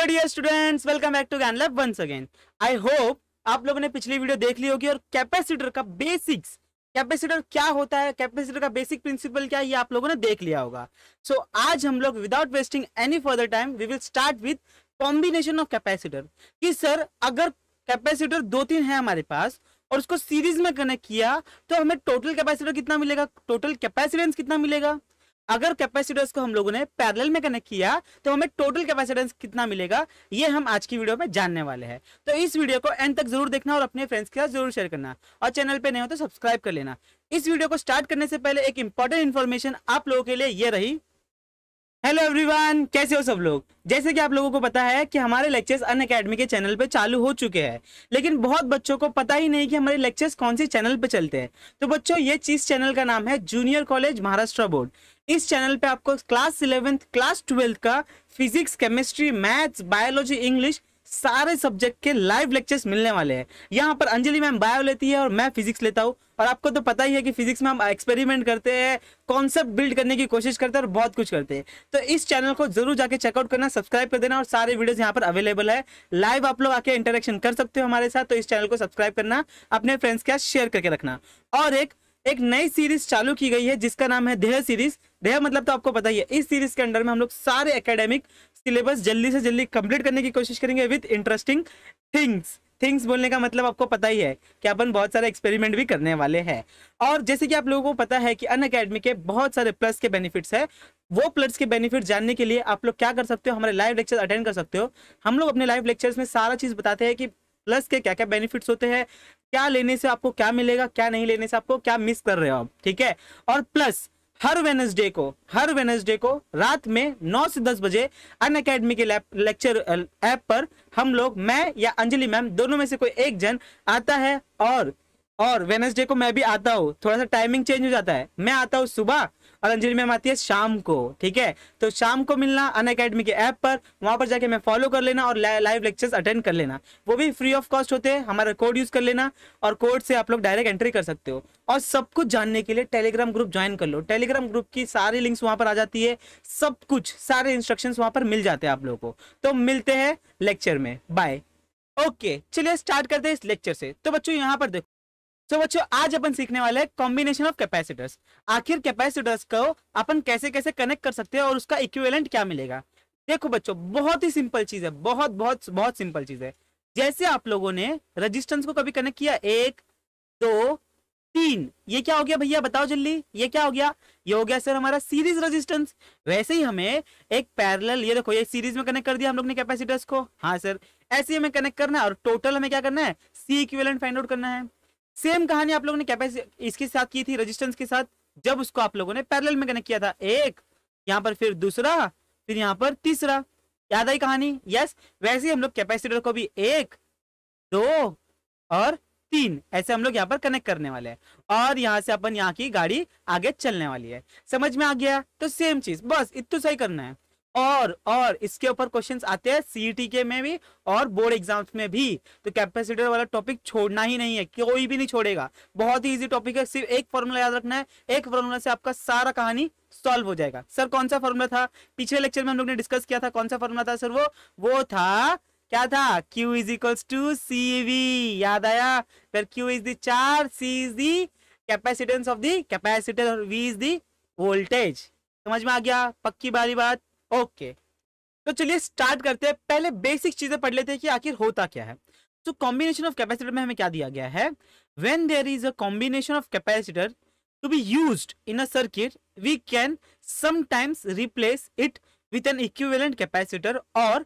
Hello dear students welcome back to Gainlab once again I hope आप लोगों ने पिछली वीडियो देख ली होगी और कैपेसिटर का बेसिक्स कैपेसिटर क्या होता है कैपेसिटर का बेसिक प्रिंसिपल क्या है ये आप लोगों ने देख लिया होगा सो so, आज हम लोग without wasting any further time we will start with combination of capacitor कि सर अगर कैपेसिटर दो तीन है हमारे पास और उसको सीरीज में कनेक्ट किया तो हमें टोटल कैपेसिटर कितना मिलेगा टोटल कैपेसिटेंस कितना मिलेगा अगर कैपेसिटर्स को हम लोगों ने पैरेलल में कनेक्ट किया तो हमें टोटल कैपेसिटेंस कितना मिलेगा ये हम आज की वीडियो में जानने वाले हैं तो इस वीडियो को एंड तक जरूर देखना और अपने फ्रेंड्स के साथ जरूर शेयर करना और चैनल पे नहीं हो तो सब्सक्राइब कर लेना इस वीडियो को स्टार्ट करने से पहले एक इंपॉर्टेंट इन्फॉर्मेशन आप लोगों के लिए ये रही हेलो एवरीवन कैसे हो सब लोग जैसे कि आप लोगों को पता है कि हमारे लेक्चर्स अन अकेडमी के चैनल पे चालू हो चुके हैं लेकिन बहुत बच्चों को पता ही नहीं कि हमारे लेक्चर्स कौन से चैनल पे चलते हैं तो बच्चों ये चीज चैनल का नाम है जूनियर कॉलेज महाराष्ट्र बोर्ड इस चैनल पे आपको क्लास इलेवेंथ क्लास ट्वेल्थ का physics chemistry maths biology English सारे सब्जेक्ट के लाइव लेक्चर्स मिलने वाले हैं यहाँ पर अंजलि मैम बायो लेती है और मैं फिजिक्स लेता हूँ और आपको तो पता ही है कि फिजिक्स में हम एक्सपेरिमेंट करते हैं कॉन्सेप्ट बिल्ड करने की कोशिश करते हैं और बहुत कुछ करते हैं तो इस चैनल को जरूर जाके चेकआउट करना सब्सक्राइब कर देना और सारे वीडियोस यहाँ पर अवेलेबल है लाइव आप लोग आके इंटरेक्शन कर सकते हो हमारे साथ तो इस चैनल को सब्सक्राइब करना अपने फ्रेंड्स के साथ शेयर करके रखना और एक एक नई सीरीज चालू की गई है जिसका नाम है देह सीरीज देह मतलब तो आपको पता ही है इस सीरीज के अंडर में हम लोग सारे एकेडमिक सिलेबस जल्दी से जल्दी कंप्लीट करने की कोशिश करेंगे विथ इंटरेस्टिंग थिंग्स थिंग्स बोलने का मतलब आपको पता ही है कि अपन बहुत सारे एक्सपेरिमेंट भी करने वाले हैं और जैसे कि आप लोगों को पता है कि अन अकेडमी के बहुत सारे प्लस के बेनिफिट्स है वो प्लस के बेनिफिट जानने के लिए आप लोग क्या कर सकते हो हमारे लाइव लेक्चर अटेंड कर सकते हो हम लोग अपने लाइव लेक्चर्स में सारा चीज़ बताते हैं कि प्लस के क्या क्या बेनिफिट्स होते हैं क्या लेने से आपको क्या मिलेगा क्या नहीं लेने से आपको क्या मिस कर रहे हो आप ठीक है और प्लस हर वेनसडे को हर वेनसडे को रात में नौ से दस बजे अन अकेडमी के लेक्चर ऐप पर हम लोग मैं या अंजलि मैम दोनों में से कोई एक जन आता है और और वेनसडे को मैं भी आता हूँ थोड़ा सा टाइमिंग चेंज हो जाता है मैं आता हूँ सुबह और अंजलि मैम आती है शाम को ठीक है तो शाम को मिलना अन अकेडमी के ऐप पर वहाँ पर जाके मैं फॉलो कर लेना और लाइव लेक्चर्स अटेंड कर लेना वो भी फ्री ऑफ कॉस्ट होते हैं हमारा कोड यूज़ कर लेना और कोड से आप लोग डायरेक्ट एंट्री कर सकते हो और सब कुछ जानने के लिए टेलीग्राम ग्रुप ज्वाइन कर लो टेलीग्राम ग्रुप की सारी लिंक्स वहाँ पर आ जाती है सब कुछ सारे इंस्ट्रक्शन वहाँ पर मिल जाते हैं आप लोगों को तो मिलते हैं लेक्चर में बाय ओके चलिए स्टार्ट करते हैं इस लेक्चर से तो बच्चों यहाँ पर देखो तो बच्चों आज अपन सीखने वाले हैं कॉम्बिनेशन ऑफ कैपेसिटर्स आखिर कैपेसिटर्स को अपन कैसे कैसे कनेक्ट कर सकते हैं और उसका इक्विवेलेंट क्या मिलेगा देखो बच्चों बहुत ही सिंपल चीज है बहुत बहुत बहुत सिंपल चीज है जैसे आप लोगों ने रजिस्टेंस को कभी कनेक्ट किया एक दो तीन ये क्या हो गया भैया बताओ जल्दी ये क्या हो गया ये हो गया सर हमारा सीरीज रजिस्टेंस वैसे ही हमें एक पैरेलल ये देखो ये सीरीज में कनेक्ट कर दिया हम लोग ने कैपेसिटर्स को हाँ सर ऐसे ही हमें कनेक्ट करना है और टोटल हमें क्या करना है सी इक्विवेलेंट फाइंड आउट करना है सेम कहानी आप लोगों ने कैपेसिटी इसके साथ की थी रेजिस्टेंस के साथ जब उसको आप लोगों ने पैरेलल में कनेक्ट किया था एक यहाँ पर फिर दूसरा फिर यहाँ पर तीसरा याद आई कहानी यस वैसे हम लोग कैपेसिटर को भी एक दो और तीन ऐसे हम लोग यहाँ पर कनेक्ट करने वाले हैं और यहाँ से अपन यहाँ की गाड़ी आगे चलने वाली है समझ में आ गया तो सेम चीज बस इतना सही करना है और और इसके ऊपर क्वेश्चंस आते हैं सीईटी e के में भी और बोर्ड एग्जाम्स में भी तो कैपेसिटर वाला टॉपिक छोड़ना ही नहीं है कोई भी नहीं छोड़ेगा बहुत ही इजी टॉपिक है सिर्फ एक फॉर्मूला याद रखना है एक फॉर्मूला से आपका सारा कहानी सॉल्व हो जाएगा सर कौन सा फॉर्मूला था पिछले लेक्चर में हम लोग ने डिस्कस किया था कौन सा फॉर्मूला था सर वो वो था क्या था Q is equals to C V याद आया फिर Q is the C is the capacitance of the capacitor और इज दी वोल्टेज समझ में आ गया पक्की बारी बात ओके तो चलिए स्टार्ट करते हैं पहले बेसिक चीजें पढ़ लेते हैं कि आखिर होता क्या है तो कॉम्बिनेशन ऑफ कैपेसिटर में हमें क्या दिया गया है when there is a combination of capacitor to be use in a circuit we can sometimes replace it with an equivalent capacitor और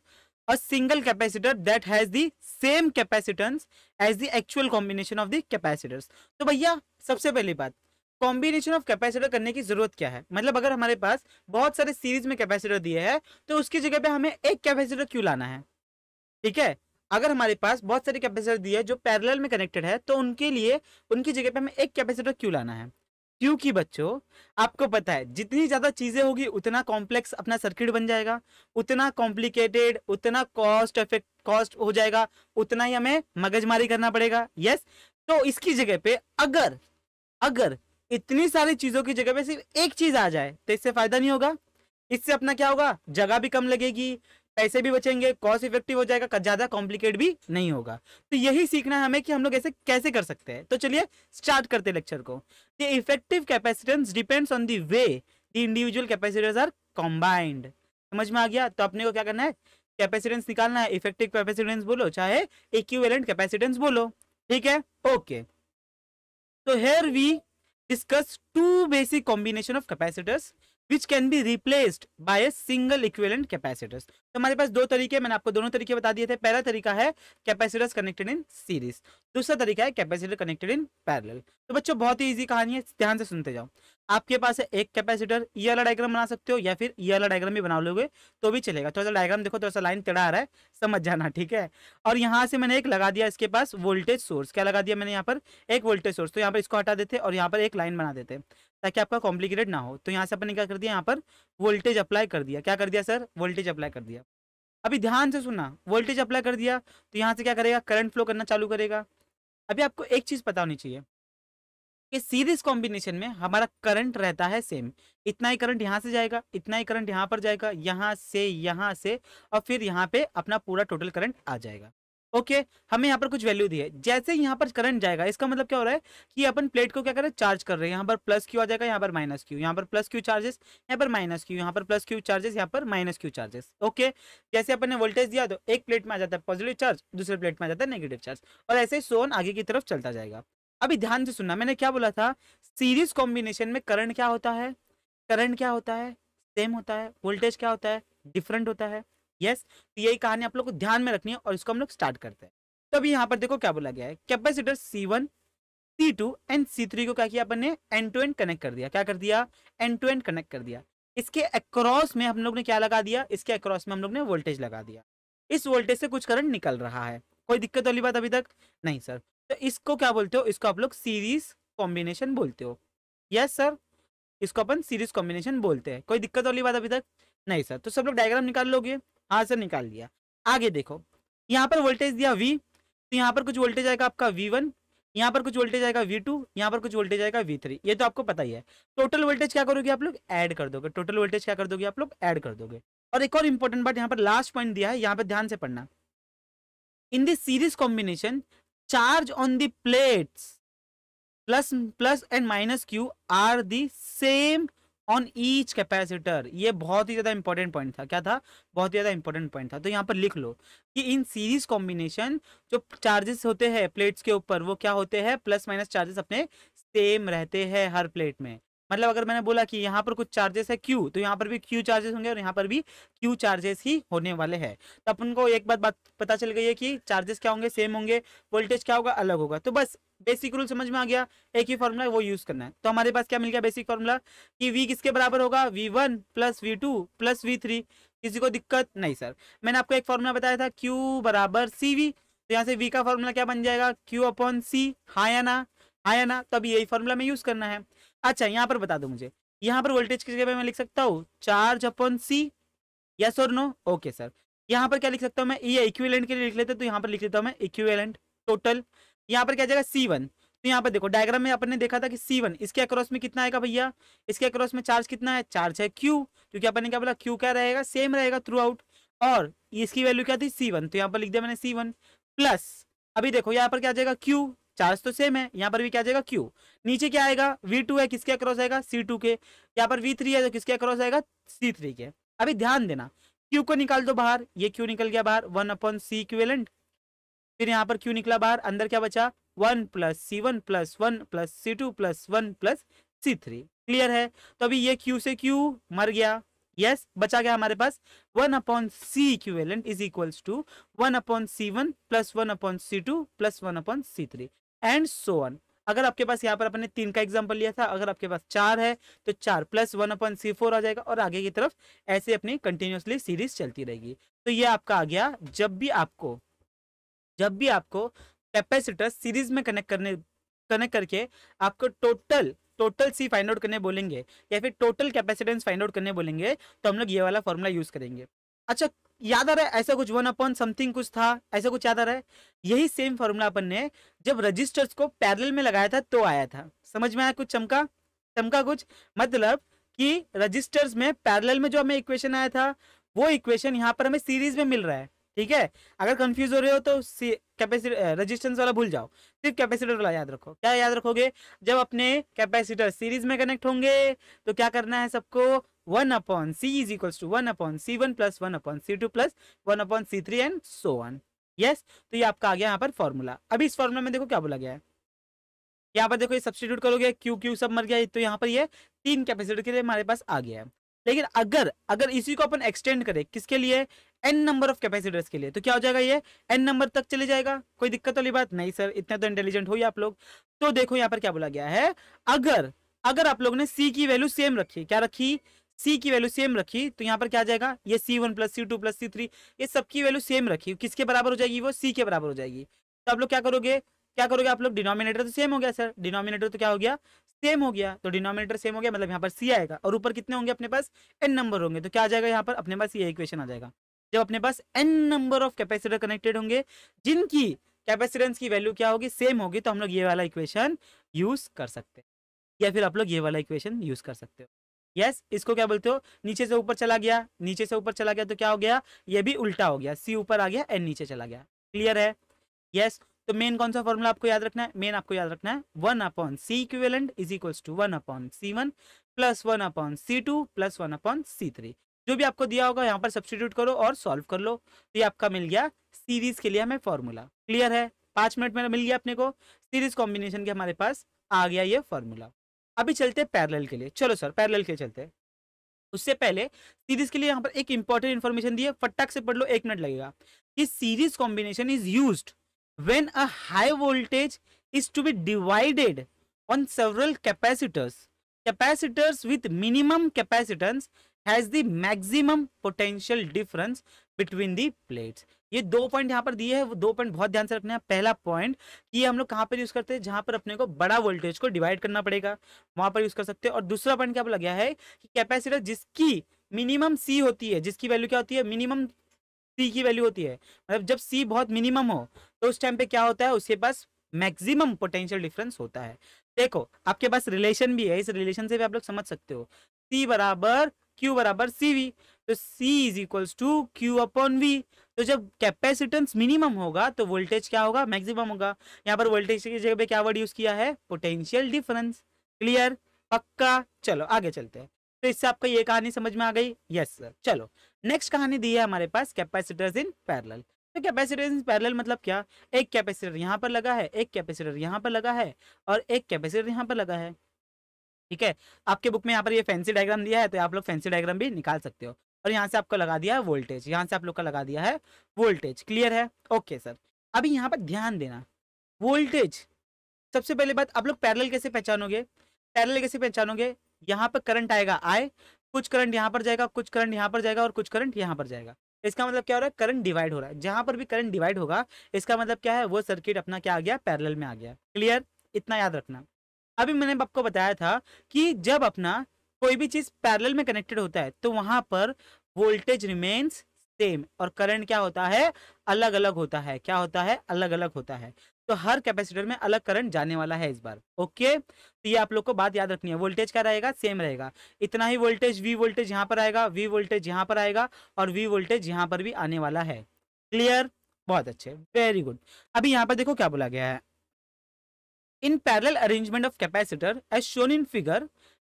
a single capacitor that has the same capacitance as the actual combination of the capacitors तो भैया सबसे पहली बात combination of capacitor करने की जरूरत क्या है मतलब अगर हमारे पास बहुत सारे सीरीज में कैपेसिटर दिए हैं तो उसकी जगह पे हमें एक कैपेसिटर क्यों लाना है ठीक है अगर हमारे पास बहुत सारे कैपेसिटर दिए जो पैरेलल में कनेक्टेड है तो उनके लिए उनकी जगह पे हमें एक कैपेसिटर क्यों लाना है क्योंकि बच्चों आपको पता है जितनी ज्यादा चीजें होगी उतना कॉम्प्लेक्स अपना सर्किट बन जाएगा उतना कॉम्प्लिकेटेड उतना कॉस्ट इफेक्ट कॉस्ट हो जाएगा उतना ही हमें मगजमारी करना पड़ेगा यस तो इसकी जगह पे अगर अगर इतनी सारी चीजों की जगह पे सिर्फ एक चीज आ जाए तो इससे फायदा नहीं होगा इससे अपना क्या होगा जगह भी कम लगेगी पैसे भी बचेंगे कॉस्ट इफेक्टिव हो जाएगा ज्यादा कॉम्प्लिकेट भी नहीं होगा तो यही सीखना है हमें कि हम लोग ऐसे कैसे कर सकते हैं तो चलिए स्टार्ट करते हैं लेक्चर को the effective capacitance depends on the way the individual capacities are combined समझ में आ गया तो अपने को क्या करना है कैपेसिटेंस निकालना है इफेक्टिव कैपेसिटेंस बोलो चाहे इक्विवेलेंट कैपेसिटेंस बोलो ठीक है ओके तो here we discuss two basic combination of capacitors which can be replaced by a single equivalent capacitors तो हमारे पास दो तरीके मैंने आपको दोनों तरीके बता दिए थे पहला तरीका है कैपेसिटर्स कनेक्टेड इन सीरीज दूसरा तरीका है कैपेसिटर कनेक्टेड इन पैरेलल तो बच्चों बहुत ही इजी कहानी है ध्यान से सुनते जाओ आपके पास है एक कैपेसिटर ये वाला डायग्राम बना सकते हो या फिर ये वाला डायग्राम भी बना लोगे तो भी चलेगा थोड़ा सा डायग्राम देखो थोड़ा सा लाइन टेढ़ा आ रहा है समझ जाना ठीक है और यहाँ से मैंने एक लगा दिया इसके पास वोल्टेज सोर्स क्या लगा दिया मैंने यहाँ पर एक वोल्टेज सोर्स तो यहाँ पर इसको हटा देते और यहाँ पर एक लाइन बना देते ताकि आपका कॉम्प्लिकेटेड ना हो तो यहाँ से अपने क्या कर दिया यहाँ पर वोल्टेज अप्लाई कर दिया क्या कर दिया सर वोल्टेज अप्लाई कर दिया अभी ध्यान से सुना वोल्टेज अप्लाई कर दिया तो यहाँ से क्या करेगा करंट फ्लो करना चालू करेगा अभी आपको एक चीज़ पता होनी चाहिए कि सीरीज कॉम्बिनेशन में हमारा करंट रहता है सेम इतना ही करंट यहाँ से जाएगा इतना ही करंट यहाँ पर जाएगा यहाँ से यहाँ से और फिर यहाँ पे अपना पूरा टोटल करंट आ जाएगा ओके हमें यहाँ पर कुछ वैल्यू दी है जैसे यहाँ पर करंट जाएगा इसका मतलब क्या हो रहा है कि अपन प्लेट को क्या कर रहे हैं चार्ज कर रहे हैं यहाँ पर प्लस क्यू आ जाएगा यहाँ पर माइनस क्यू यहाँ पर प्लस क्यू चार्जेस यहाँ पर माइनस क्यू यहाँ पर प्लस क्यू चार्जेस यहाँ पर माइनस क्यू चार्जेस ओके जैसे अपन ने वोल्टेज दिया तो एक प्लेट में आ जाता है पॉजिटिव चार्ज दूसरे प्लेट में आ जाता है नेगेटिव चार्ज और ऐसे ही सोन आगे की तरफ चलता जाएगा अभी ध्यान से सुनना मैंने क्या बोला था सीरीज कॉम्बिनेशन में करंट क्या होता है करंट क्या होता है सेम होता है वोल्टेज क्या होता है डिफरेंट होता है यस तो यही कहानी आप लोग को ध्यान में रखनी है और इसको हम लोग स्टार्ट करते हैं तो अभी यहाँ पर देखो क्या बोला गया है capacitor C one C two and C three को क्या किया अपन ने एंड टू एंड कनेक्ट कर दिया क्या कर दिया एंड टू एंड कनेक्ट कर दिया इसके अक्रॉस में हम लोग ने क्या लगा दिया इसके अक्रॉस में हम लोग ने वोल्टेज लगा दिया इस वोल्टेज से कुछ करंट निकल रहा है कोई दिक्कत वाली बात अभी तक नहीं सर तो इसको क्या बोलते हो इसको आप लोग सीरीज कॉम्बिनेशन बोलते हो यस सर इसको अपन सीरीज कॉम्बिनेशन बोलते हैं कोई दिक्कत वाली बात अभी तक नहीं सर तो सब लोग डायग्राम निकाल लोगे आंसर निकाल लिया आगे देखो यहाँ पर वोल्टेज दिया वी तो यहाँ पर कुछ वोल्टेज आएगा आपका वी वन यहाँ पर कुछ वोल्टेज आएगा वी टू यहाँ पर कुछ वोल्टेज आएगा वी थ्री ये तो आपको पता ही है टोटल वोल्टेज क्या करोगे आप लोग ऐड कर दोगे टोटल वोल्टेज क्या कर दोगे आप लोग ऐड कर दोगे और एक और इंपॉर्टेंट बात यहाँ पर लास्ट पॉइंट दिया है यहाँ पर ध्यान से पढ़ना in this series combination charge on the plates plus plus and minus Q are the same on each capacitor ये बहुत ही ज़्यादा इंपॉर्टेंट पॉइंट था क्या था बहुत ही ज़्यादा इंपॉर्टेंट पॉइंट था तो यहाँ पर लिख लो कि इन सीरीज कॉम्बिनेशन जो चार्जेस होते हैं प्लेट्स के ऊपर वो क्या होते हैं प्लस माइनस चार्जेस अपने सेम रहते हैं हर प्लेट में मतलब अगर मैंने बोला कि यहाँ पर कुछ चार्जेस है क्यू तो यहाँ पर भी क्यू चार्जेस होंगे और यहाँ पर भी क्यू चार्जेस ही होने वाले हैं तो अपन को एक बात बात पता चल गई है कि चार्जेस क्या होंगे सेम होंगे वोल्टेज क्या होगा अलग होगा तो बस बेसिक रूल समझ में आ गया एक ही फॉर्मूला वो यूज करना है तो हमारे पास क्या मिल गया बेसिक फॉर्मूला कि वी किसके बराबर होगा V one plus V two plus V three किसी को दिक्कत नहीं सर मैंने आपको एक फॉर्मूला बताया था क्यू बराबर सी वी तो यहाँ से वी का फॉर्मूला क्या बन जाएगा क्यू अपॉन सी हाँ या ना हाँ या ना तो अभी यही फॉर्मूला में यूज करना है अच्छा यहाँ पर बता दो मुझे यहाँ पर वोल्टेज किसके जगह मैं लिख सकता हूँ चार्ज अपॉन सी यस और नो ओके सर यहाँ पर क्या लिख सकता हूँ मैं ये इक्विवेलेंट के लिए लिख लेते तो यहाँ पर लिख लेता हूँ मैं इक्विवेलेंट टोटल यहाँ पर क्या जाएगा सी वन तो यहाँ पर देखो डायग्राम में अपन ने देखा था कि सी वन इसके अक्रॉस में कितना आएगा भैया इसके अक्रॉस में चार्ज कितना है चार्ज है क्यू क्योंकि अपन ने क्या बोला क्यू क्या रहेगा सेम रहेगा थ्रू आउट और इसकी वैल्यू क्या थी सी वन तो यहाँ पर लिख दिया मैंने सी वन प्लस अभी देखो यहाँ पर क्या जाएगा क्यू चार्ज तो सेम है यहाँ पर भी क्या जाएगा क्यू नीचे क्या आएगा वी टू है किसके अक्रॉस आएगा सी टू के यहाँ पर वी थ्री है तो किसके अक्रॉस आएगा सी थ्री के अभी ध्यान देना क्यू को निकाल दो बाहर ये क्यू निकल गया बाहर वन अपॉन सी इक्वेलेंट फिर यहाँ पर क्यू निकला बाहर अंदर क्या बचा one plus C one plus one plus C two plus one plus C three clear है तो अभी ये क्यू से क्यू मर गया यस yes, बचा गया हमारे पास one upon C equivalent is equals to one upon C one plus one upon C two plus one upon C three and so on अगर आपके पास यहाँ पर अपने तीन का एग्जांपल लिया था अगर आपके पास चार है तो चार plus one upon C four आ जाएगा और आगे की तरफ ऐसे अपनी कंटिन्यूसली सीरीज चलती रहेगी तो ये आपका आ गया जब भी आपको जब भी आपको कैपेसिटर सीरीज में कनेक्ट करने कनेक्ट करके आपको total total C find out करने बोलेंगे या फिर टोटल कैपेसिटेंस फाइंड आउट करने बोलेंगे तो हम लोग ये वाला फॉर्मूला यूज करेंगे अच्छा याद आ रहा है ऐसा कुछ वन अपॉन समथिंग कुछ था ऐसा कुछ याद आ रहा है यही सेम फॉर्मूला अपन ने जब रजिस्टर्स को पैरेलल में लगाया था तो आया था समझ में आया कुछ चमका चमका कुछ मतलब कि रजिस्टर्स में पैरेलल में जो हमें इक्वेशन आया था वो इक्वेशन यहाँ पर हमें सीरीज में मिल रहा है ठीक है अगर कंफ्यूज हो रहे हो तो कैपेसिटर रेजिस्टेंस वाला भूल जाओ सिर्फ कैपेसिटर वाला याद रखो क्या याद रखोगे जब अपने कैपेसिटर सीरीज में कनेक्ट होंगे तो क्या करना है सबको one upon C is equal to one upon C one plus one upon C two plus one upon C three and so on yes तो ये आपका आ गया यहाँ पर फॉर्मूला अभी इस फॉर्मूला में देखो क्या बोला गया है यहाँ पर देखो ये सब्सटीट्यूट करोगे क्यू क्यू सब मर गया तो यहाँ पर ये तीन कैपेसिटर के लिए हमारे पास आ गया है लेकिन अगर अगर इसी को अपन एक्सटेंड करें किसके लिए एन नंबर ऑफ कैपेसिटर्स के लिए तो क्या हो जाएगा ये एन नंबर तक चले जाएगा कोई दिक्कत वाली बात नहीं सर इतना तो इंटेलिजेंट हो आप लोग तो देखो यहाँ पर क्या बोला गया है अगर अगर आप लोग ने सी की वैल्यू सेम रखी क्या रखी सी की वैल्यू सेम रखी तो यहाँ पर क्या आ जाएगा ये C one plus C two plus C three ये सबकी वैल्यू सेम रखी किसके बराबर हो जाएगी वो सी के बराबर हो जाएगी तो आप लोग क्या करोगे क्या करोगे आप लोग डिनोमिनेटर तो सेम हो गया सर डिनोमिनेटर तो क्या हो गया सेम हो गया तो डिनोमिनेटर सेम हो गया मतलब यहाँ पर सी आएगा और ऊपर कितने होंगे अपने पास एन नंबर होंगे तो क्या आ जाएगा यहाँ पर अपने पास ये इक्वेशन आ जाएगा जब अपने पास N number of capacitor connected होंगे जिनकी कैपेसिटेंस की वैल्यू क्या होगी सेम होगी तो हम लोग ये वाला इक्वेशन यूज कर सकते हैं या फिर आप लोग ये वाला इक्वेशन यूज कर सकते हो यस yes, इसको क्या बोलते हो नीचे से ऊपर चला गया नीचे से ऊपर चला गया तो क्या हो गया ये भी उल्टा हो गया सी ऊपर आ गया एन नीचे चला गया क्लियर है यस yes, तो मेन कौन सा फॉर्मूला आपको याद रखना है मेन आपको याद रखना है one upon C equivalent is equals to one upon C one plus one upon C two plus one upon C three जो भी आपको दिया होगा यहाँ पर सब्सटीट्यूट करो और सॉल्व कर लो तो ये आपका मिल गया सीरीज के लिए हमें फॉर्मूला क्लियर है पांच मिनट में मिल गया अपने को सीरीज कॉम्बिनेशन के हमारे पास आ गया ये फॉर्मूला अभी चलते हैं पैरेलल के लिए चलो सर पैरेलल के लिए चलते हैं उससे पहले सीरीज के लिए यहाँ पर एक इंपॉर्टेंट इन्फॉर्मेशन दी है फटाक से पढ़ लो एक मिनट लगेगा कि series combination is used when a high voltage is to be divided on several capacitors. Capacitors with minimum capacitance has the maximum potential difference between the plates. ये दो पॉइंट यहाँ पर दिए हैं वो दो पॉइंट बहुत ध्यान से रखना है पहला पॉइंट कि हम लोग कहाँ पर यूज करते हैं जहां पर अपने को बड़ा वोल्टेज को डिवाइड करना पड़ेगा वहां पर यूज कर सकते हैं और दूसरा पॉइंट क्या लग गया है कि कैपेसिटर जिसकी मिनिमम सी होती है जिसकी वैल्यू क्या होती है मिनिमम सी की वैल्यू होती है मतलब जब सी बहुत मिनिमम हो तो उस टाइम पे क्या होता है उसके पास मैक्सिमम पोटेंशियल डिफरेंस होता है देखो आपके पास रिलेशन भी है इस रिलेशन से भी आप लोग समझ सकते हो सी बराबर क्यू बराबर सी वी तो C is equals to Q upon V तो जब कैपेसिटेंस मिनिमम होगा तो वोल्टेज क्या होगा मैक्सिमम होगा यहाँ पर वोल्टेज की जगह पे क्या वर्ड यूज किया है पोटेंशियल डिफरेंस क्लियर पक्का चलो आगे चलते हैं तो इससे आपको ये कहानी समझ में आ गई यस सर चलो नेक्स्ट कहानी दी है हमारे पास कैपेसिटर्स इन पैरेलल तो कैपेसिटर इन पैरेलल मतलब क्या एक कैपेसिटर यहाँ पर लगा है एक कैपेसिटर यहाँ पर लगा है और एक कैपेसिटर यहाँ पर लगा है ठीक है आपके बुक में यहाँ पर ये फैंसी डायग्राम दिया है तो आप लोग फैंसी डायग्राम भी निकाल सकते हो और यहाँ से आपको लगा दिया है वोल्टेज यहाँ से आप लोग का लगा दिया है वोल्टेज क्लियर है ओके सर अभी यहाँ पर ध्यान देना वोल्टेज सबसे पहले बात आप लोग पैरल कैसे पहचानोगे पैरल कैसे पहचानोगे यहाँ पर करंट आएगा आए कुछ करंट यहाँ पर जाएगा कुछ करंट यहाँ पर जाएगा और कुछ करंट यहाँ पर जाएगा इसका मतलब क्या हो रहा है करंट डिवाइड हो रहा है जहां पर भी करंट डिवाइड होगा इसका मतलब क्या है वो सर्किट अपना क्या आ गया पैरेलल में आ गया क्लियर इतना याद रखना अभी मैंने आपको बताया था कि जब अपना कोई भी चीज पैरेलल में कनेक्टेड होता है तो वहां पर वोल्टेज रिमेन्स सेम और करंट क्या होता है अलग अलग होता है क्या होता है अलग अलग होता है तो हर कैपेसिटर में अलग करंट जाने वाला है इस बार ओके तो ये आप लोग को बात याद रखनी है वोल्टेज क्या रहेगा सेम रहेगा इतना ही वोल्टेज वी वोल्टेज यहाँ पर आएगा वी वोल्टेज यहाँ पर आएगा और वी वोल्टेज यहाँ पर भी आने वाला है क्लियर बहुत अच्छे वेरी गुड अभी यहाँ पर देखो क्या बोला गया है in parallel arrangement of capacitor as shown in figure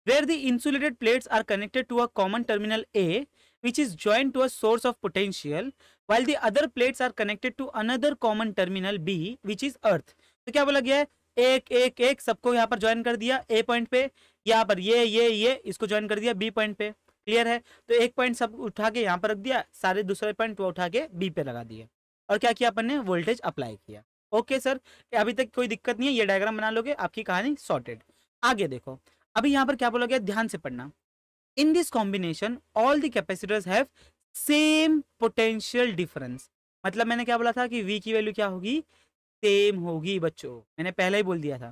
where the insulated plates are connected to a common terminal A which is join to a source of potential while the other plates are connected to another common terminal B which is earth तो क्या बोला गया है एक एक एक सबको यहाँ पर ज्वाइन कर दिया ए पॉइंट पे यहाँ पर ये ये ये इसको ज्वाइन कर दिया बी पॉइंट पे क्लियर है तो एक पॉइंट सब उठा के यहाँ पर रख दिया सारे दूसरे पॉइंट वो उठा के बी पे लगा दिए और क्या किया अपन ने वोल्टेज अप्लाई किया ओके सर अभी तक कोई दिक्कत नहीं है ये डायग्राम बना लोगे आपकी कहानी सॉर्टेड आगे देखो अभी यहाँ पर क्या बोला गया ध्यान से पढ़ना in this combination all the capacitors have same potential difference मतलब मैंने क्या बोला था कि वी की वैल्यू क्या होगी सेम होगी बच्चों मैंने पहले ही बोल दिया था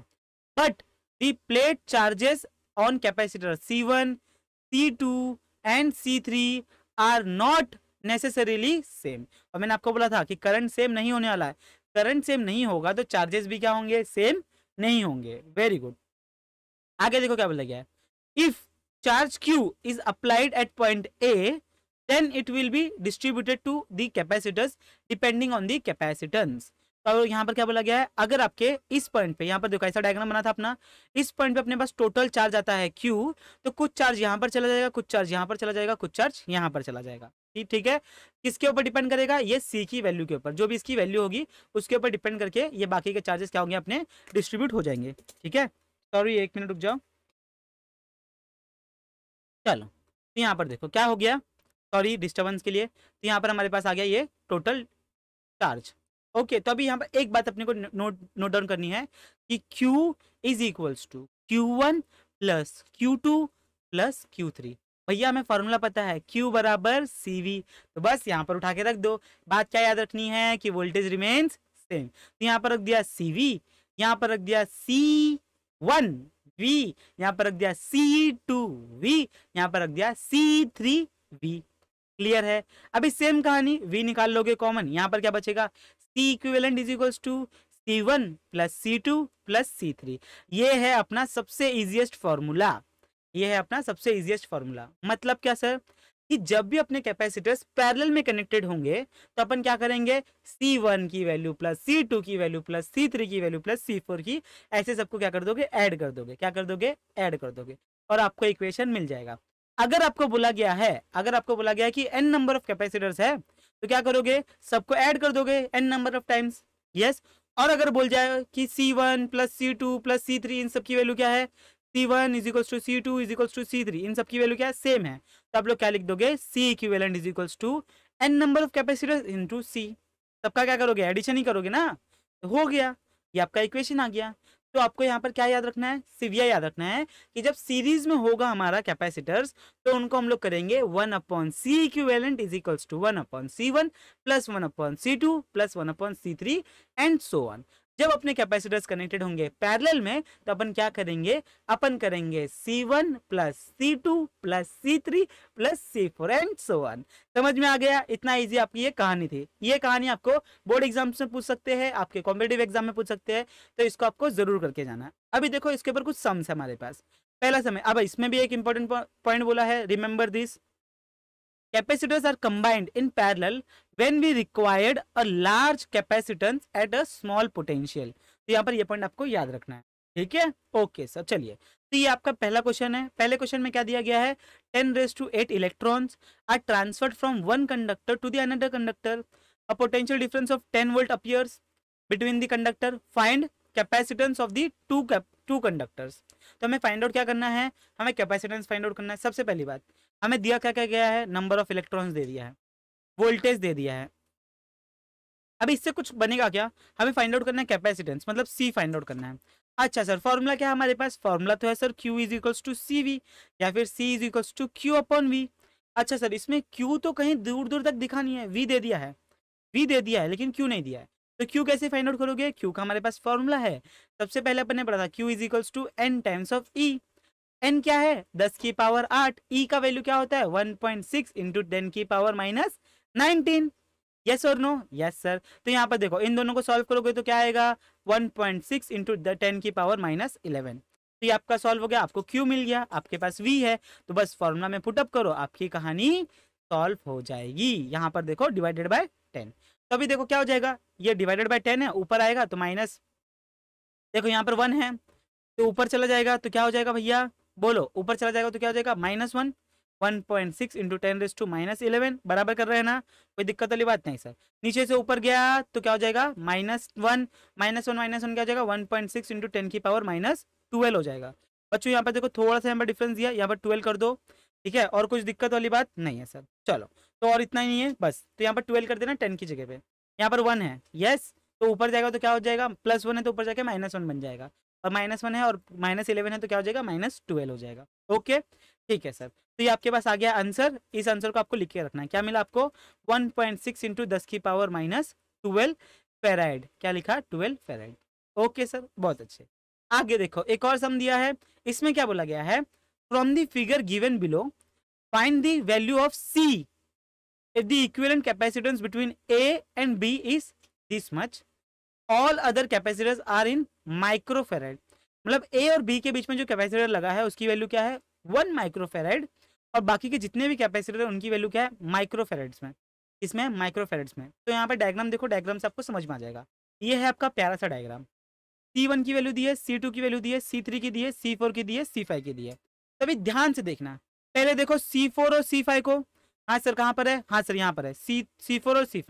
but we plate charges on capacitor C one C two and C three are not necessarily same और मैंने आपको बोला था कि करंट सेम नहीं होने वाला है करंट सेम नहीं होगा तो चार्जेस भी क्या होंगे सेम नहीं होंगे वेरी गुड आगे देखो क्या बोला गया if charge Q is applied at point A then it will be distributed to the capacitors depending on the capacitance तो यहाँ पर क्या बोला गया है अगर आपके इस पॉइंट पे यहाँ पर देखो ऐसा डायग्राम बना था अपना इस पॉइंट पे अपने पास टोटल चार्ज आता है क्यू तो कुछ चार्ज यहाँ पर चला जाएगा कुछ चार्ज यहाँ पर चला जाएगा कुछ चार्ज यहाँ पर चला जाएगा ठीक ठीक है किसके ऊपर डिपेंड करेगा ये सी की वैल्यू के ऊपर जो भी इसकी वैल्यू होगी उसके ऊपर डिपेंड करके ये बाकी के चार्जेस क्या होंगे अपने डिस्ट्रीब्यूट हो जाएंगे ठीक है सॉरी एक मिनट रुक जाओ चलो तो यहाँ पर देखो क्या हो गया सॉरी डिस्टर्बेंस के लिए तो यहाँ पर हमारे पास आ गया ये टोटल चार्ज ओके तो अभी यहाँ पर एक बात अपने को नोट नोट डाउन करनी है कि Q is equals to Q one plus Q two plus Q three भैया हमें फॉर्मूला पता है Q बराबर सी वी तो बस यहाँ पर उठा के रख दो बात क्या याद रखनी है कि वोल्टेज रिमेन्स सेम तो यहाँ पर रख दिया सी वी यहाँ पर रख दिया सी वन वी यहाँ पर रख दिया सी टू वी यहाँ पर रख दिया सी थ्री वी क्लियर है अभी सेम कहानी वी निकाल लोगे कॉमन यहाँ पर क्या बचेगा C equivalent is equals to C one plus C two plus C three ये है अपना सबसे इजिएस्ट फॉर्मूला ये है अपना सबसे इजिएस्ट फॉर्मूला मतलब क्या सर कि जब भी अपने कैपेसिटर्स पैरेलल में कनेक्टेड होंगे तो अपन क्या करेंगे सी वन की वैल्यू प्लस सी टू की वैल्यू प्लस सी थ्री की वैल्यू प्लस सी फोर की ऐसे सबको क्या कर दोगे ऐड कर दोगे क्या कर दोगे ऐड कर दोगे और आपको इक्वेशन मिल जाएगा अगर आपको बोला गया है अगर आपको बोला गया कि एन नंबर ऑफ कैपेसिटर्स है तो क्या करोगे सबको ऐड कर दोगे N number of times yes और अगर बोल जाए कि C one plus C two plus C three इन सबकी वैल्यू क्या है C one is equals to C two is equals to C three इन सबकी वैल्यू क्या है सेम है तो आप लोग क्या लिख दोगे C equivalent is equals to N number of capacitors into C सबका क्या करोगे एडिशन ही करोगे ना तो हो गया ये आपका इक्वेशन आ गया तो आपको यहाँ पर क्या याद रखना है सीविया याद रखना है कि जब सीरीज में होगा हमारा कैपेसिटर्स तो उनको हम लोग करेंगे one upon C equivalent is equals to one upon C one plus one upon C two plus one upon C three and so on जब अपने कैपेसिटर्स कनेक्टेड होंगे पैरेलल में तो अपन क्या करेंगे अपन करेंगे C1 one plus C two plus C three plus C four and so on समझ में आ गया इतना इजी आपकी ये कहानी थी ये कहानी आपको बोर्ड एग्जाम्स में पूछ सकते हैं आपके कॉम्पिटेटिव एग्जाम में पूछ सकते हैं तो इसको आपको जरूर करके जाना अभी देखो इसके ऊपर कुछ सम्स है हमारे पास पहला समय अब इसमें भी एक इंपॉर्टेंट पॉइंट बोला है remember this capacitors are combined in parallel when we required a large capacitance at a small potential तो यहाँ पर ये पॉइंट आपको याद रखना है ठीक है ओके सर चलिए तो ये आपका पहला क्वेश्चन है पहले क्वेश्चन में क्या दिया गया है ten raise to eight electrons are transferred from one conductor to the another conductor a potential difference of ten volt appears between the conductor find capacitance of the two two conductors तो हमें find out क्या करना है हमें capacitance find out करना है सबसे पहली बात हमें दिया क्या क्या गया है नंबर ऑफ इलेक्ट्रॉन्स दे दिया है वोल्टेज दे दिया है अब इससे कुछ बनेगा क्या हमें फाइंड आउट करना है कैपेसिटेंस मतलब सी फाइंड आउट करना है अच्छा सर फॉर्मूला क्या है हमारे पास फॉर्मूला तो है sir Q is equals to C V या फिर C is equals to Q upon V अच्छा सर इसमें क्यू तो कहीं दूर दूर तक दिखा नहीं है वी दे दिया है वी दे दिया है लेकिन क्यू नहीं दिया है तो क्यू कैसे फाइंड आउट करोगे क्यू का हमारे पास फॉर्मूला है सबसे पहले अपन ने पढ़ा था Q is equals to n times of e n क्या है दस की पावर आठ ई e का वैल्यू क्या होता है one point six into ten की पावर माइनस नाइनटीन यस और नो यस सर तो यहाँ पर देखो इन दोनों को सॉल्व करोगे तो क्या आएगा one point six into ten की पावर माइनस इलेवन तो ये आपका सॉल्व हो गया आपको क्यू मिल गया आपके पास वी है तो बस फॉर्मूला में पुटअप करो आपकी कहानी सॉल्व हो जाएगी यहाँ पर देखो डिवाइडेड बाय टेन तो अभी देखो क्या हो जाएगा ये डिवाइडेड बाय टेन है ऊपर आएगा तो माइनस देखो यहाँ पर वन है तो ऊपर चला जाएगा तो क्या हो जाएगा भैया बोलो ऊपर चला जाएगा तो क्या हो जाएगा minus one one point six into ten raise to minus eleven बराबर कर रहे हैं ना कोई दिक्कत वाली बात नहीं सर नीचे से ऊपर गया तो क्या हो जाएगा minus one minus one minus one क्या हो जाएगा one point six into ten की पावर माइनस ट्वेल्व हो जाएगा बच्चों यहाँ पर देखो थोड़ा सा यहाँ पर डिफरेंस दिया यहाँ पर ट्वेल्व कर दो ठीक है और कुछ दिक्कत वाली बात नहीं है सर चलो तो और इतना ही नहीं है बस तो यहाँ पर ट्वेल्व कर देना टेन की जगह पे यहाँ पर वन है यस तो ऊपर जाएगा तो क्या हो जाएगा प्लस वन है तो ऊपर जाके माइनस वन बन जाएगा और माइनस वन है और माइनस इलेवन है तो क्या हो जाएगा माइनस ट्वेल्व हो जाएगा ओके ठीक है सर तो ये आपके पास आ गया आंसर इस आंसर को आपको लिख के रखना है क्या मिला आपको वन पॉइंट सिक्स इंटू दस की पावर माइनस ट्वेल्व फेराइड क्या लिखा ट्वेल्व फेराइड ओके सर बहुत अच्छे आगे देखो एक और सम दिया है इसमें क्या बोला गया है from the figure given below find the value of C if the equivalent capacitance between A and B is this much all other capacitors are in microfarad मतलब ए और बी के बीच में जो कैपेसिटर लगा है उसकी वैल्यू क्या है वन माइक्रोफेराइड और बाकी के जितने भी कैपेसिटर उनकी वैल्यू क्या है माइक्रोफेराइड्स में इसमें माइक्रोफेराइड्स में तो यहाँ पर डायग्राम देखो डायग्राम से आपको समझ में आ जाएगा ये है आपका प्यारा सा डायग्राम सी की वैल्यू दी है सी की वैल्यू दी है सी की दी है सी की दी है सी की दी है तभी तो ध्यान से देखना पहले देखो सी और सी को हाँ सर कहाँ पर है हाँ सर यहाँ पर है सी सी और सी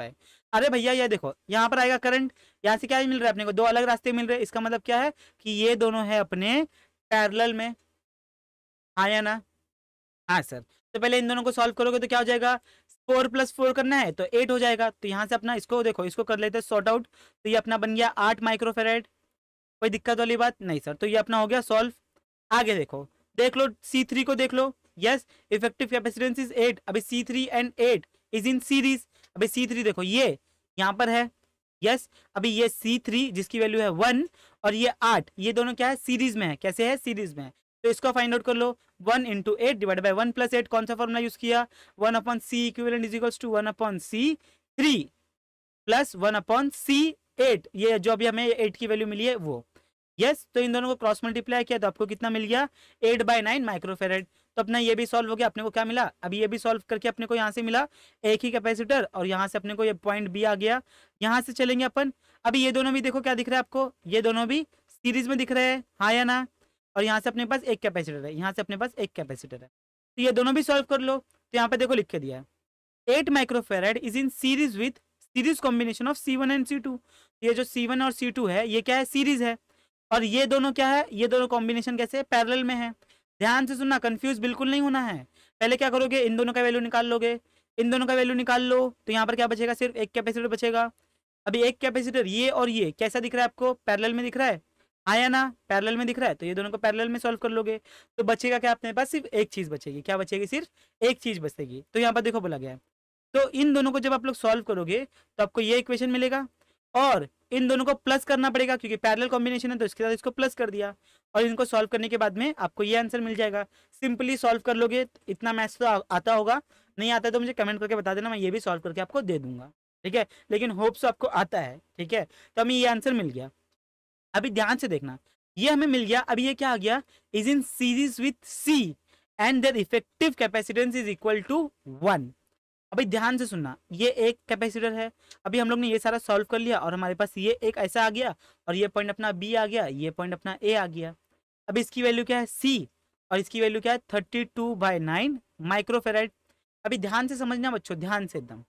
अरे भैया ये देखो यहाँ पर आएगा करंट यहाँ से क्या मिल रहा है अपने को दो अलग रास्ते मिल रहे हैं इसका मतलब क्या है कि ये दोनों है अपने पैरल में आया हाँ ना हाँ सर तो पहले इन दोनों को सॉल्व करोगे तो क्या हो जाएगा फोर प्लस फोर करना है तो एट हो जाएगा तो यहाँ से अपना इसको देखो इसको कर लेते हैं सॉर्ट आउट तो ये अपना बन गया आठ माइक्रोफेराइड कोई दिक्कत वाली बात नहीं सर तो ये अपना हो गया सॉल्व आगे देखो देख लो सी थ्री को देख लो yes effective capacitance is eight अभी C three and eight is in series अभी सी थ्री देखो ये यहाँ पर है यस अभी ये सी थ्री जिसकी वैल्यू है वन और ये आठ ये दोनों क्या है सीरीज में है कैसे है सीरीज में तो इसको फाइंड आउट कर लो one into eight divide by one plus eight कौन सा फॉर्मूला यूज किया one upon C equivalent is equals to one upon C three plus one upon C eight ये जो अभी हमें एट की वैल्यू मिली है वो यस तो इन दोनों को क्रॉस मल्टीप्लाई किया तो आपको कितना मिल गया एट बाय नाइन माइक्रोफेरेड तो अपना ये भी सॉल्व हो गया अपने को क्या मिला अभी ये भी सॉल्व करके अपने को यहाँ से मिला एक ही कैपेसिटर और यहाँ से अपने को ये पॉइंट बी आ गया यहाँ से चलेंगे अपन अभी ये दोनों भी देखो क्या दिख रहा है आपको ये दोनों भी सीरीज में दिख रहे हैं हाँ या ना और यहाँ से अपने पास एक कैपेसिटर है यहाँ से अपने पास एक कैपेसिटर है तो ये दोनों भी सॉल्व कर लो तो यहाँ पे देखो लिख के दिया है eight microfarad is in series with series combination of C one and C two ये जो सी वन और सी टू है ये क्या है सीरीज है और ये दोनों क्या है ये दोनों कॉम्बिनेशन कैसे पैरेलल में है ध्यान से सुनना कंफ्यूज बिल्कुल नहीं होना है पहले क्या करोगे इन दोनों का वैल्यू निकाल लोगे इन दोनों का वैल्यू निकाल लो तो यहाँ पर क्या बचेगा सिर्फ एक कैपेसिटर बचेगा अभी एक कैपेसिटर ये और ये कैसा दिख रहा है आपको पैरेलल में दिख रहा है आया हाँ ना पैरेलल में दिख रहा है तो ये दोनों को पैरेलल में सॉल्व कर लोगे तो बचेगा क्या अपने पास सिर्फ एक चीज बचेगी क्या बचेगी सिर्फ एक चीज बचेगी तो यहाँ पर देखो बोला गया तो इन दोनों को जब आप लोग सॉल्व करोगे तो आपको ये इक्वेशन मिलेगा और इन दोनों को प्लस करना पड़ेगा क्योंकि पैरेलल कॉम्बिनेशन है तो इसके साथ इसको प्लस कर दिया और इनको सॉल्व करने के बाद में आपको ये आंसर मिल जाएगा सिंपली सॉल्व कर लोगे इतना मैथ्स तो आता होगा नहीं आता तो मुझे कमेंट करके बता देना मैं ये भी सॉल्व करके आपको दे दूंगा ठीक है लेकिन होप्स तो आपको आता है ठीक है तो हमें ये आंसर मिल गया अभी ध्यान से देखना ये हमें मिल गया अभी ये क्या आ गया is in series with C and their effective capacitance is equal to one अभी ध्यान से सुनना ये एक कैपेसिटर है अभी हम लोग ने ये सारा सॉल्व कर लिया और हमारे पास ये एक ऐसा आ गया और ये पॉइंट अपना बी आ गया ये पॉइंट अपना ए आ गया अब इसकी वैल्यू क्या है सी और इसकी वैल्यू क्या है thirty two by nine microfarad अभी ध्यान से समझना बच्चों ध्यान से एकदम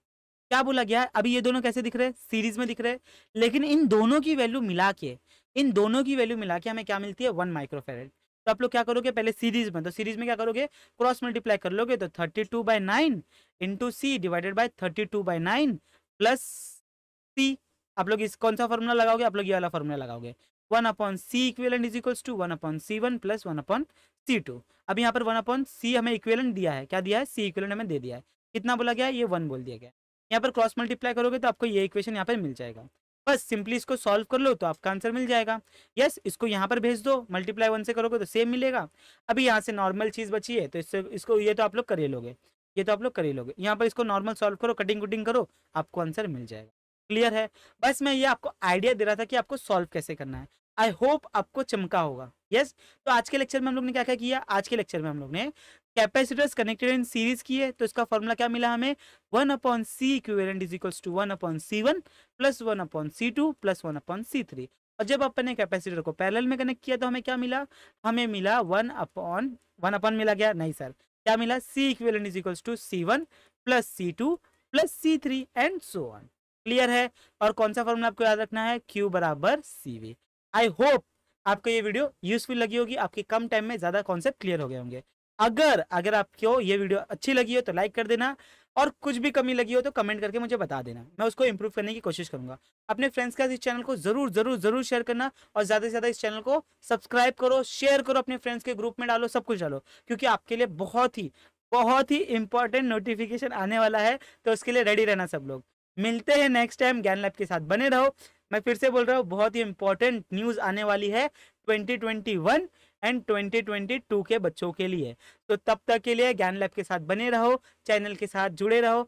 क्या बोला गया है अभी ये दोनों कैसे दिख रहे हैं सीरीज में दिख रहे हैं लेकिन इन दोनों की वैल्यू मिला के इन दोनों की वैल्यू मिला के हमें क्या मिलती है वन माइक्रोफेराइड तो आप लोग क्या करोगे पहले सीरीज में तो सीरीज में क्या करोगे क्रॉस मल्टीप्लाई कर लोगे तो thirty two by nine into C divided by thirty two by nine plus C आप लोग इस कौन सा फॉर्मूला लगाओगे आप लोग ये वाला फॉर्मूला लगाओगे one upon C equivalent is equals to one upon C one plus one upon C two अब यहाँ पर वन अपॉन सी हमें इक्वेलेंट दिया है क्या दिया है सी इक्वेलेंट हमें दे दिया है कितना बोला गया ये वन बोल दिया गया यहाँ पर क्रॉस मल्टीप्लाई करोगे तो आपको ये इक्वेशन यहाँ पर मिल जाएगा बस सिंपली इसको सॉल्व कर लो तो आपका आंसर मिल जाएगा यस इसको यहाँ पर भेज दो मल्टीप्लाई वन से करोगे तो सेम मिलेगा अभी यहाँ से नॉर्मल चीज़ बची है तो इससे इसको ये तो आप लोग कर ही लोगे ये तो आप लोग कर ही लोगे यहाँ पर इसको नॉर्मल सॉल्व करो कटिंग कुटिंग करो आपको आंसर मिल जाएगा क्लियर है बस मैं ये आपको आइडिया दे रहा था कि आपको सॉल्व कैसे करना है आई होप आपको चमका होगा यस yes? तो आज के लेक्चर में हम लोग ने क्या क्या किया आज के लेक्चर में हम लोग ने कैपेसिटर्स कनेक्टेड इन सीरीज की है तो इसका फॉर्मूला क्या मिला हमें one upon C equivalent is equal to one upon C one plus one upon C two plus one upon C three और जब अपने कैपेसिटर को पैरेलल में कनेक्ट किया तो हमें क्या मिला हमें मिला वन अपॉन वन अपॉन मिला गया नहीं सर क्या मिला C equivalent is equal to C one plus C two plus C three and so on clear है और कौन सा फॉर्मूला आपको याद रखना है क्यू बराबर सी वी आई होप आपको ये वीडियो यूजफुल लगी होगी आपके कम टाइम में ज्यादा कॉन्सेप्ट क्लियर हो गए होंगे अगर अगर आपको ये वीडियो अच्छी लगी हो तो लाइक कर देना और कुछ भी कमी लगी हो तो कमेंट करके मुझे बता देना मैं उसको इम्प्रूव करने की कोशिश करूंगा अपने फ्रेंड्स के साथ इस चैनल को जरूर जरूर जरूर शेयर करना और ज़्यादा से ज़्यादा इस चैनल को सब्सक्राइब करो शेयर करो अपने फ्रेंड्स के ग्रुप में डालो सब कुछ डालो क्योंकि आपके लिए बहुत ही बहुत ही इंपॉर्टेंट नोटिफिकेशन आने वाला है तो उसके लिए रेडी रहना सब लोग मिलते हैं नेक्स्ट टाइम ज्ञान लैब के साथ बने रहो मैं फिर से बोल रहा हूँ बहुत ही इंपॉर्टेंट न्यूज़ आने वाली है ट्वेंटी ट्वेंटी वन एंड 2022 के बच्चों के लिए तो तब तक के लिए ज्ञान लैब के साथ बने रहो चैनल के साथ जुड़े रहो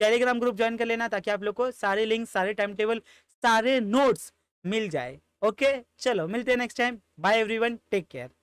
टेलीग्राम ग्रुप ज्वाइन कर लेना ताकि आप लोग को सारे लिंक सारे टाइम टेबल सारे नोट्स मिल जाए ओके चलो मिलते हैं next time bye everyone take care